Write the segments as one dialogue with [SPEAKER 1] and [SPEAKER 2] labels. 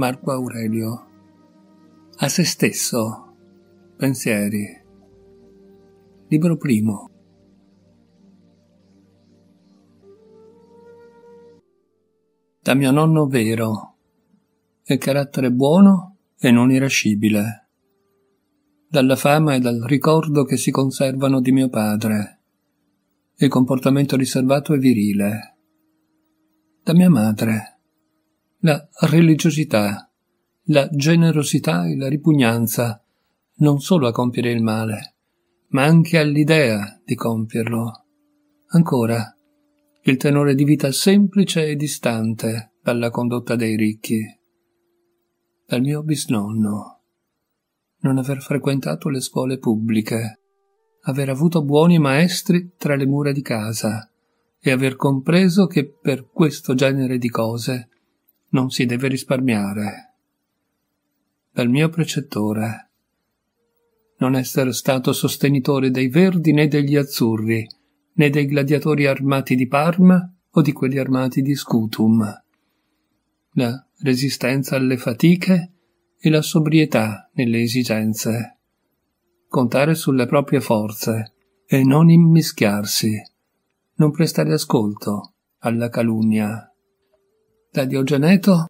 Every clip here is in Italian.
[SPEAKER 1] Marco Aurelio. A se stesso. Pensieri. Libro primo. Da mio nonno vero. E carattere buono e non irascibile. Dalla fama e dal ricordo che si conservano di mio padre. E comportamento riservato e virile. Da mia madre la religiosità, la generosità e la ripugnanza non solo a compiere il male, ma anche all'idea di compierlo. Ancora, il tenore di vita semplice e distante dalla condotta dei ricchi. Dal mio bisnonno. Non aver frequentato le scuole pubbliche, aver avuto buoni maestri tra le mura di casa e aver compreso che per questo genere di cose non si deve risparmiare. Dal mio precettore non essere stato sostenitore dei verdi né degli azzurri, né dei gladiatori armati di Parma o di quelli armati di Scutum. La resistenza alle fatiche e la sobrietà nelle esigenze. Contare sulle proprie forze e non immischiarsi. Non prestare ascolto alla calunnia. Da Diogeneto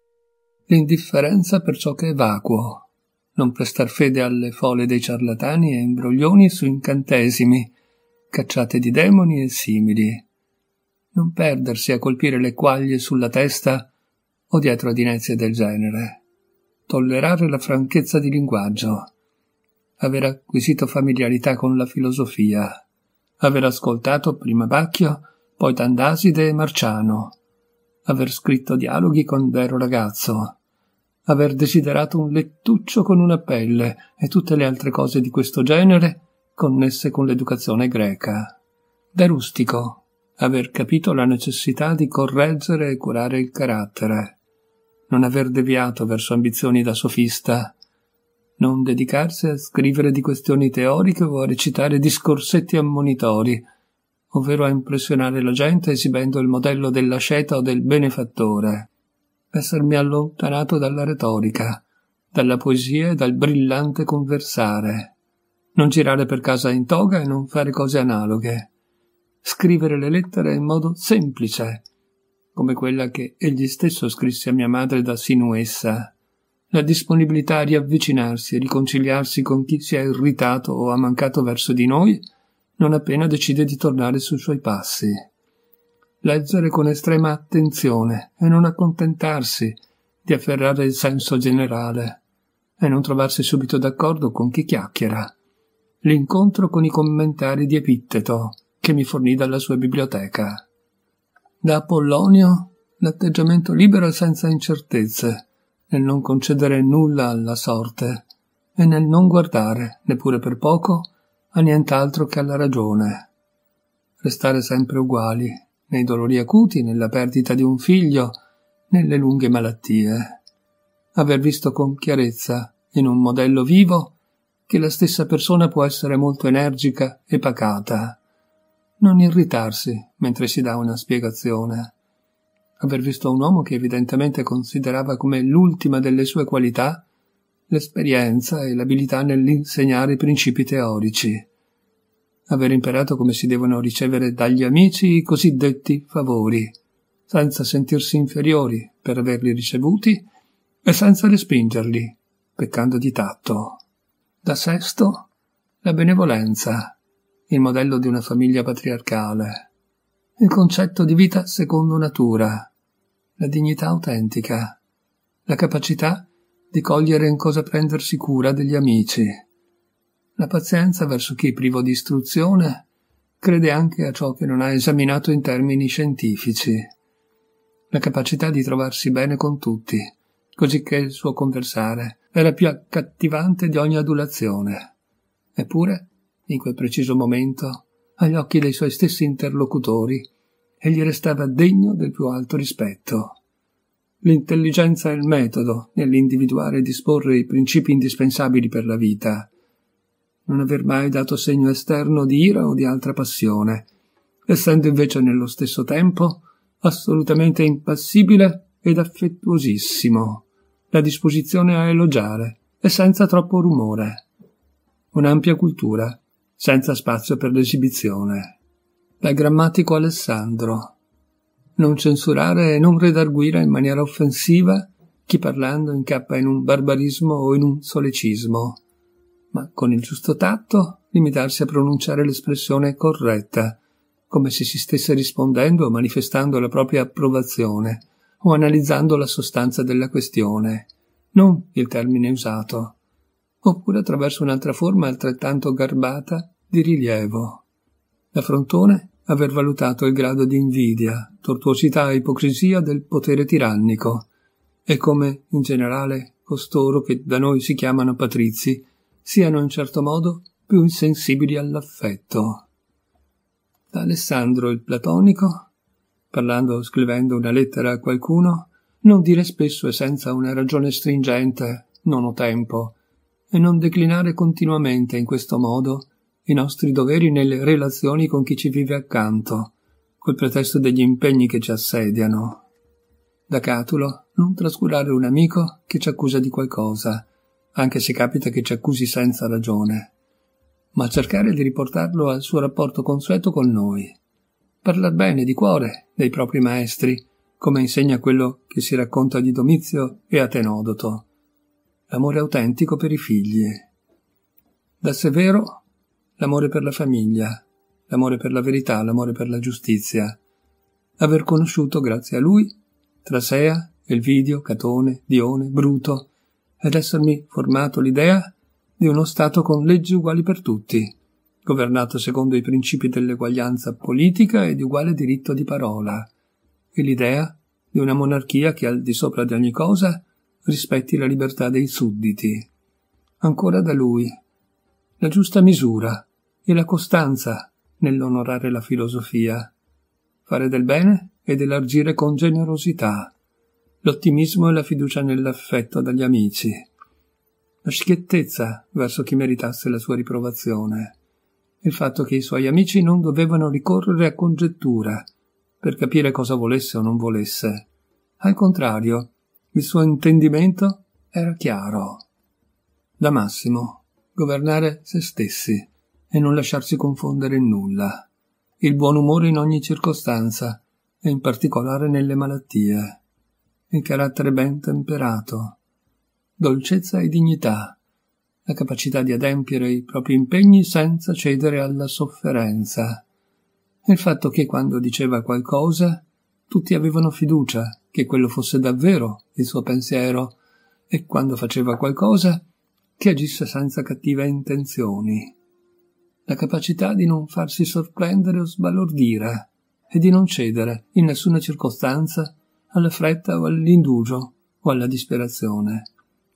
[SPEAKER 1] l'indifferenza per ciò che è vacuo, non prestar fede alle fole dei ciarlatani e imbroglioni su incantesimi, cacciate di demoni e simili, non perdersi a colpire le quaglie sulla testa o dietro ad inezie del genere, tollerare la franchezza di linguaggio, aver acquisito familiarità con la filosofia, aver ascoltato prima Bacchio, poi Tandaside e Marciano, aver scritto dialoghi quando ero ragazzo, aver desiderato un lettuccio con una pelle e tutte le altre cose di questo genere connesse con l'educazione greca. Da rustico, aver capito la necessità di correggere e curare il carattere, non aver deviato verso ambizioni da sofista, non dedicarsi a scrivere di questioni teoriche o a recitare discorsetti ammonitori, ovvero a impressionare la gente esibendo il modello dell'asceta o del benefattore, essermi allontanato dalla retorica, dalla poesia e dal brillante conversare, non girare per casa in toga e non fare cose analoghe, scrivere le lettere in modo semplice, come quella che egli stesso scrisse a mia madre da Sinuessa, la disponibilità a riavvicinarsi e riconciliarsi con chi si è irritato o ha mancato verso di noi non appena decide di tornare sui suoi passi. Leggere con estrema attenzione e non accontentarsi di afferrare il senso generale e non trovarsi subito d'accordo con chi chiacchiera. L'incontro con i commentari di Epitteto che mi fornì dalla sua biblioteca. Da Apollonio l'atteggiamento libero e senza incertezze, nel non concedere nulla alla sorte e nel non guardare, neppure per poco, a nient'altro che alla ragione. Restare sempre uguali, nei dolori acuti, nella perdita di un figlio, nelle lunghe malattie. Aver visto con chiarezza, in un modello vivo, che la stessa persona può essere molto energica e pacata. Non irritarsi mentre si dà una spiegazione. Aver visto un uomo che evidentemente considerava come l'ultima delle sue qualità l'esperienza e l'abilità nell'insegnare i principi teorici, aver imparato come si devono ricevere dagli amici i cosiddetti favori, senza sentirsi inferiori per averli ricevuti e senza respingerli, peccando di tatto. Da sesto, la benevolenza, il modello di una famiglia patriarcale, il concetto di vita secondo natura, la dignità autentica, la capacità di cogliere in cosa prendersi cura degli amici. La pazienza verso chi, è privo di istruzione, crede anche a ciò che non ha esaminato in termini scientifici. La capacità di trovarsi bene con tutti, così che il suo conversare era più accattivante di ogni adulazione. Eppure, in quel preciso momento, agli occhi dei suoi stessi interlocutori, egli restava degno del più alto rispetto. L'intelligenza è il metodo nell'individuare e disporre i principi indispensabili per la vita. Non aver mai dato segno esterno di ira o di altra passione, essendo invece nello stesso tempo assolutamente impassibile ed affettuosissimo, la disposizione a elogiare e senza troppo rumore. Un'ampia cultura, senza spazio per l'esibizione. Da grammatico Alessandro non censurare e non redarguire in maniera offensiva chi parlando incappa in un barbarismo o in un solecismo, ma con il giusto tatto limitarsi a pronunciare l'espressione corretta, come se si stesse rispondendo o manifestando la propria approvazione o analizzando la sostanza della questione, non il termine usato, oppure attraverso un'altra forma altrettanto garbata di rilievo. Da frontone aver valutato il grado di invidia, tortuosità e ipocrisia del potere tirannico, e come, in generale, costoro che da noi si chiamano patrizi, siano in certo modo più insensibili all'affetto. Da Alessandro il platonico, parlando o scrivendo una lettera a qualcuno, non dire spesso e senza una ragione stringente non ho tempo, e non declinare continuamente in questo modo i nostri doveri nelle relazioni con chi ci vive accanto, col pretesto degli impegni che ci assediano. Da Catulo, non trascurare un amico che ci accusa di qualcosa, anche se capita che ci accusi senza ragione, ma cercare di riportarlo al suo rapporto consueto con noi. Parlar bene di cuore dei propri maestri, come insegna quello che si racconta di Domizio e Atenodoto. L'amore autentico per i figli. Da Severo l'amore per la famiglia, l'amore per la verità, l'amore per la giustizia. Aver conosciuto, grazie a lui, Trasea, Elvidio, Catone, Dione, Bruto, ed essermi formato l'idea di uno Stato con leggi uguali per tutti, governato secondo i principi dell'eguaglianza politica e di uguale diritto di parola, e l'idea di una monarchia che al di sopra di ogni cosa rispetti la libertà dei sudditi. Ancora da lui. La giusta misura, e la costanza nell'onorare la filosofia, fare del bene ed elargire con generosità, l'ottimismo e la fiducia nell'affetto dagli amici, la schiettezza verso chi meritasse la sua riprovazione, il fatto che i suoi amici non dovevano ricorrere a congettura per capire cosa volesse o non volesse. Al contrario, il suo intendimento era chiaro. Da Massimo, governare se stessi e non lasciarsi confondere in nulla, il buon umore in ogni circostanza, e in particolare nelle malattie, il carattere ben temperato, dolcezza e dignità, la capacità di adempiere i propri impegni senza cedere alla sofferenza, il fatto che quando diceva qualcosa tutti avevano fiducia che quello fosse davvero il suo pensiero, e quando faceva qualcosa che agisse senza cattive intenzioni la capacità di non farsi sorprendere o sbalordire e di non cedere, in nessuna circostanza, alla fretta o all'indugio o alla disperazione,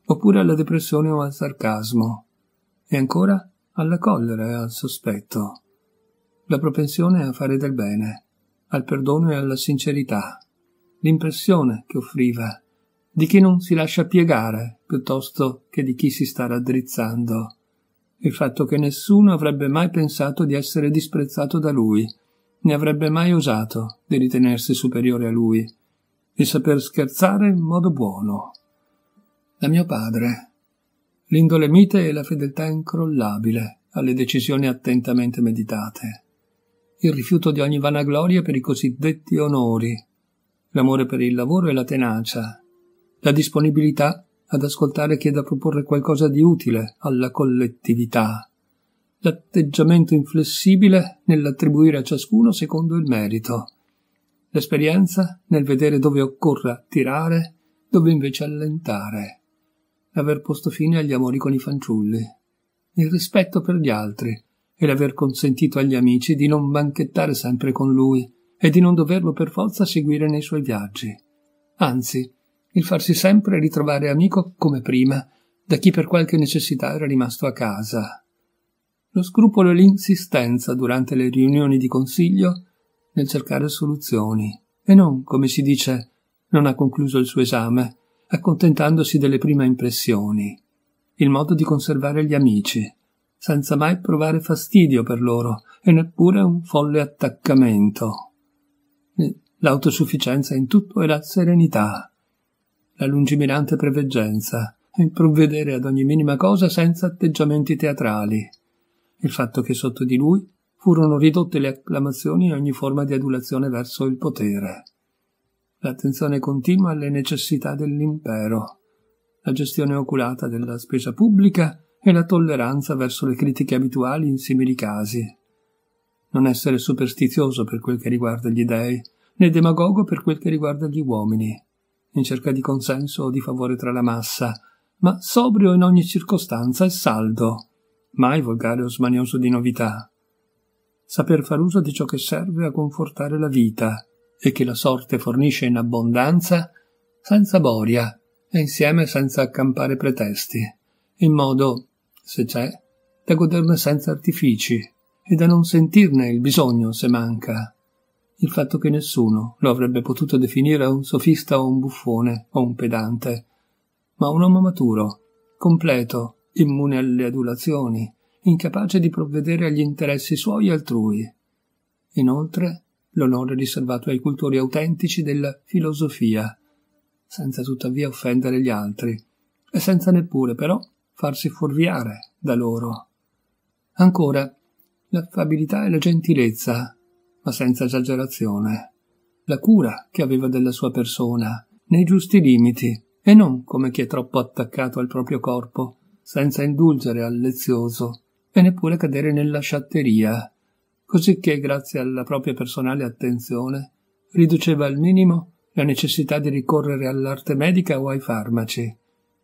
[SPEAKER 1] oppure alla depressione o al sarcasmo, e ancora alla collera e al sospetto, la propensione a fare del bene, al perdono e alla sincerità, l'impressione che offriva di chi non si lascia piegare piuttosto che di chi si sta raddrizzando il fatto che nessuno avrebbe mai pensato di essere disprezzato da lui, né avrebbe mai osato di ritenersi superiore a lui, di saper scherzare in modo buono. Da mio padre, l'indole mite e la fedeltà incrollabile alle decisioni attentamente meditate, il rifiuto di ogni vanagloria per i cosiddetti onori, l'amore per il lavoro e la tenacia, la disponibilità ad ascoltare chi è da proporre qualcosa di utile alla collettività. L'atteggiamento inflessibile nell'attribuire a ciascuno secondo il merito. L'esperienza nel vedere dove occorra tirare, dove invece allentare. L'aver posto fine agli amori con i fanciulli. Il rispetto per gli altri e l'aver consentito agli amici di non banchettare sempre con lui e di non doverlo per forza seguire nei suoi viaggi. Anzi, il farsi sempre ritrovare amico come prima da chi per qualche necessità era rimasto a casa. Lo scrupolo e l'insistenza durante le riunioni di consiglio nel cercare soluzioni e non, come si dice, non ha concluso il suo esame, accontentandosi delle prime impressioni. Il modo di conservare gli amici, senza mai provare fastidio per loro e neppure un folle attaccamento. L'autosufficienza in tutto e la serenità la lungimirante preveggenza, il provvedere ad ogni minima cosa senza atteggiamenti teatrali, il fatto che sotto di lui furono ridotte le acclamazioni e ogni forma di adulazione verso il potere, l'attenzione continua alle necessità dell'impero, la gestione oculata della spesa pubblica e la tolleranza verso le critiche abituali in simili casi. Non essere superstizioso per quel che riguarda gli dei, né demagogo per quel che riguarda gli uomini in cerca di consenso o di favore tra la massa, ma sobrio in ogni circostanza e saldo, mai volgare o smanioso di novità. Saper far uso di ciò che serve a confortare la vita e che la sorte fornisce in abbondanza, senza boria e insieme senza accampare pretesti, in modo, se c'è, da goderne senza artifici e da non sentirne il bisogno se manca il fatto che nessuno lo avrebbe potuto definire un sofista o un buffone o un pedante, ma un uomo maturo, completo, immune alle adulazioni, incapace di provvedere agli interessi suoi e altrui. Inoltre, l'onore riservato ai cultori autentici della filosofia, senza tuttavia offendere gli altri, e senza neppure però farsi fuorviare da loro. Ancora, l'affabilità e la gentilezza ma senza esagerazione, la cura che aveva della sua persona, nei giusti limiti, e non come chi è troppo attaccato al proprio corpo, senza indulgere al lezioso e neppure cadere nella sciatteria, cosicché, grazie alla propria personale attenzione, riduceva al minimo la necessità di ricorrere all'arte medica o ai farmaci,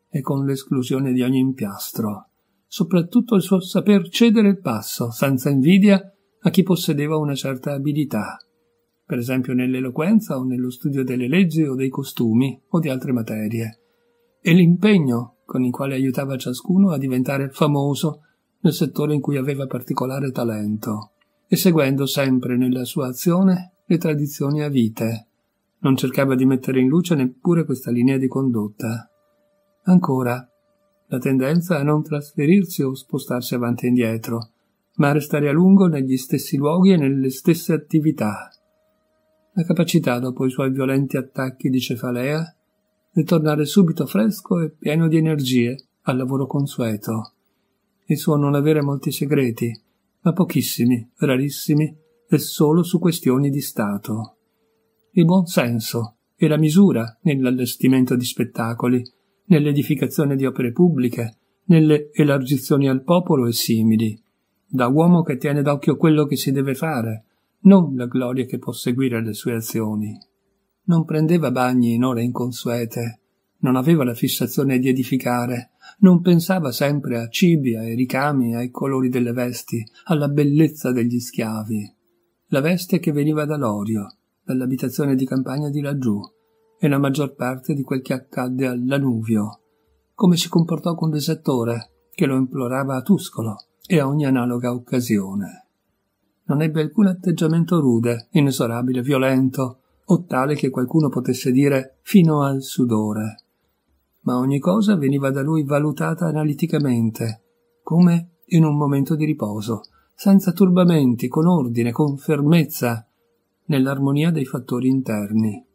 [SPEAKER 1] e con l'esclusione di ogni impiastro. Soprattutto il suo saper cedere il passo, senza invidia a chi possedeva una certa abilità, per esempio nell'eloquenza o nello studio delle leggi o dei costumi o di altre materie, e l'impegno con il quale aiutava ciascuno a diventare famoso nel settore in cui aveva particolare talento, e seguendo sempre nella sua azione le tradizioni a vite. Non cercava di mettere in luce neppure questa linea di condotta. Ancora, la tendenza a non trasferirsi o spostarsi avanti e indietro, ma restare a lungo negli stessi luoghi e nelle stesse attività. La capacità, dopo i suoi violenti attacchi di cefalea, di tornare subito fresco e pieno di energie al lavoro consueto. Il suo non avere molti segreti, ma pochissimi, rarissimi e solo su questioni di Stato. Il buon senso e la misura nell'allestimento di spettacoli, nell'edificazione di opere pubbliche, nelle elargizioni al popolo e simili, da uomo che tiene d'occhio quello che si deve fare, non la gloria che può seguire le sue azioni. Non prendeva bagni in ore inconsuete, non aveva la fissazione di edificare, non pensava sempre a cibi, ai ricami, ai colori delle vesti, alla bellezza degli schiavi. La veste che veniva da Lorio, dall'abitazione di campagna di laggiù, e la maggior parte di quel che accadde al Danuvio. Come si comportò con l'esattore, che lo implorava a Tuscolo, e a ogni analoga occasione. Non ebbe alcun atteggiamento rude, inesorabile, violento, o tale che qualcuno potesse dire fino al sudore. Ma ogni cosa veniva da lui valutata analiticamente, come in un momento di riposo, senza turbamenti, con ordine, con fermezza, nell'armonia dei fattori interni.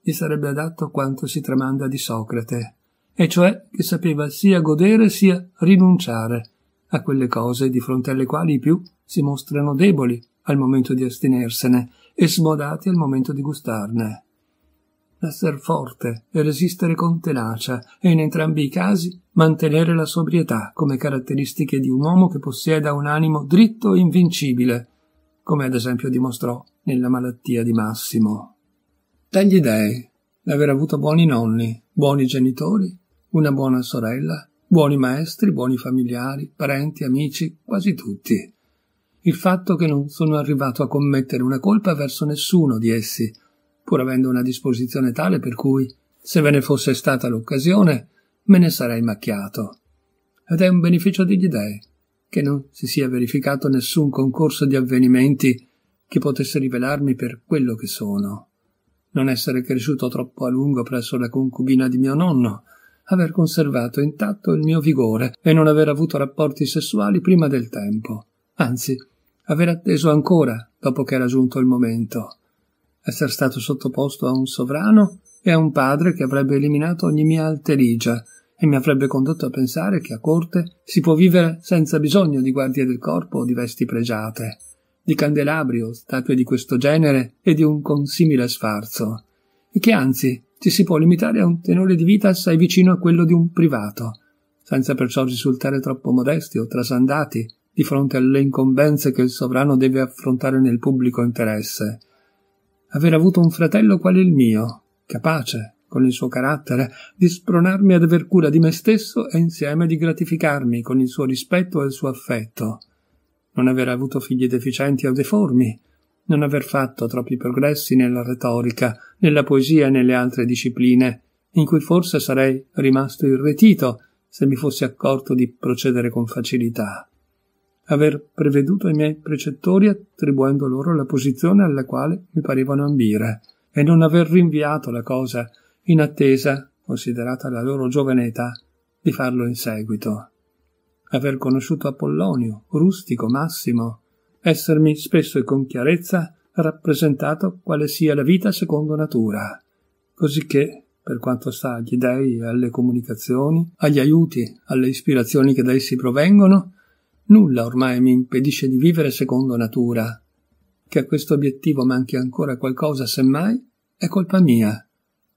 [SPEAKER 1] Gli sarebbe adatto quanto si tramanda di Socrate, e cioè che sapeva sia godere sia rinunciare, a quelle cose di fronte alle quali i più si mostrano deboli al momento di astenersene e smodati al momento di gustarne. Esser forte e resistere con tenacia e in entrambi i casi mantenere la sobrietà come caratteristiche di un uomo che possieda un animo dritto e invincibile, come ad esempio dimostrò nella malattia di Massimo. Dagli dèi, l'aver avuto buoni nonni, buoni genitori, una buona sorella, Buoni maestri, buoni familiari, parenti, amici, quasi tutti. Il fatto che non sono arrivato a commettere una colpa verso nessuno di essi, pur avendo una disposizione tale per cui, se ve ne fosse stata l'occasione, me ne sarei macchiato. Ed è un beneficio degli dèi che non si sia verificato nessun concorso di avvenimenti che potesse rivelarmi per quello che sono. Non essere cresciuto troppo a lungo presso la concubina di mio nonno, aver conservato intatto il mio vigore e non aver avuto rapporti sessuali prima del tempo. Anzi, aver atteso ancora dopo che era giunto il momento. Esser stato sottoposto a un sovrano e a un padre che avrebbe eliminato ogni mia alterigia e mi avrebbe condotto a pensare che a corte si può vivere senza bisogno di guardie del corpo o di vesti pregiate, di candelabri o statue di questo genere e di un consimile sfarzo, e che anzi ci si può limitare a un tenore di vita assai vicino a quello di un privato, senza perciò risultare troppo modesti o trasandati di fronte alle incombenze che il sovrano deve affrontare nel pubblico interesse. Aver avuto un fratello quale il mio, capace, con il suo carattere, di spronarmi ad aver cura di me stesso e insieme di gratificarmi con il suo rispetto e il suo affetto. Non aver avuto figli deficienti o deformi, non aver fatto troppi progressi nella retorica, nella poesia e nelle altre discipline, in cui forse sarei rimasto irretito se mi fossi accorto di procedere con facilità. Aver preveduto i miei precettori attribuendo loro la posizione alla quale mi parevano ambire, e non aver rinviato la cosa, in attesa, considerata la loro giovane età, di farlo in seguito. Aver conosciuto Apollonio, Rustico, Massimo, essermi spesso e con chiarezza rappresentato quale sia la vita secondo natura, cosicché, per quanto sta agli dèi e alle comunicazioni, agli aiuti, alle ispirazioni che da essi provengono, nulla ormai mi impedisce di vivere secondo natura. Che a questo obiettivo manchi ancora qualcosa, semmai, è colpa mia,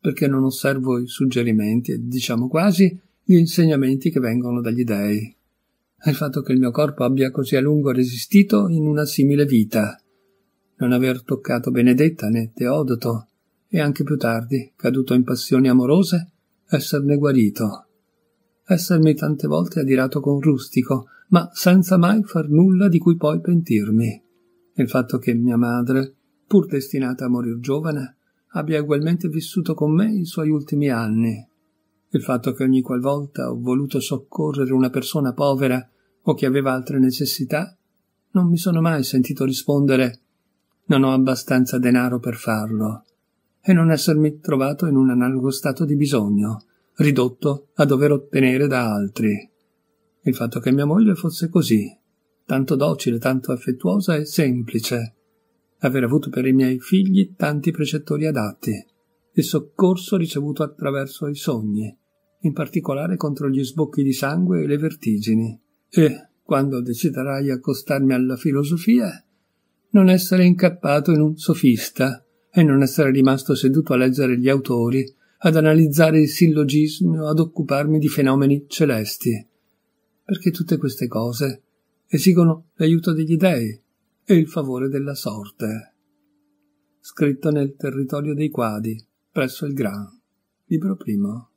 [SPEAKER 1] perché non osservo i suggerimenti e, diciamo quasi, gli insegnamenti che vengono dagli dèi al fatto che il mio corpo abbia così a lungo resistito in una simile vita, non aver toccato Benedetta né Teodoto, e anche più tardi, caduto in passioni amorose, esserne guarito. Essermi tante volte adirato con rustico, ma senza mai far nulla di cui poi pentirmi. Il fatto che mia madre, pur destinata a morir giovane, abbia ugualmente vissuto con me i suoi ultimi anni. Il fatto che ogni qualvolta ho voluto soccorrere una persona povera o che aveva altre necessità, non mi sono mai sentito rispondere non ho abbastanza denaro per farlo e non essermi trovato in un analogo stato di bisogno, ridotto a dover ottenere da altri. Il fatto che mia moglie fosse così, tanto docile, tanto affettuosa e semplice, aver avuto per i miei figli tanti precettori adatti, il soccorso ricevuto attraverso i sogni, in particolare contro gli sbocchi di sangue e le vertigini, e, quando deciderai di accostarmi alla filosofia, non essere incappato in un sofista e non essere rimasto seduto a leggere gli autori, ad analizzare i sillogismi ad occuparmi di fenomeni celesti. Perché tutte queste cose esigono l'aiuto degli dei e il favore della sorte. Scritto nel territorio dei quadi, presso il Gran, libro primo.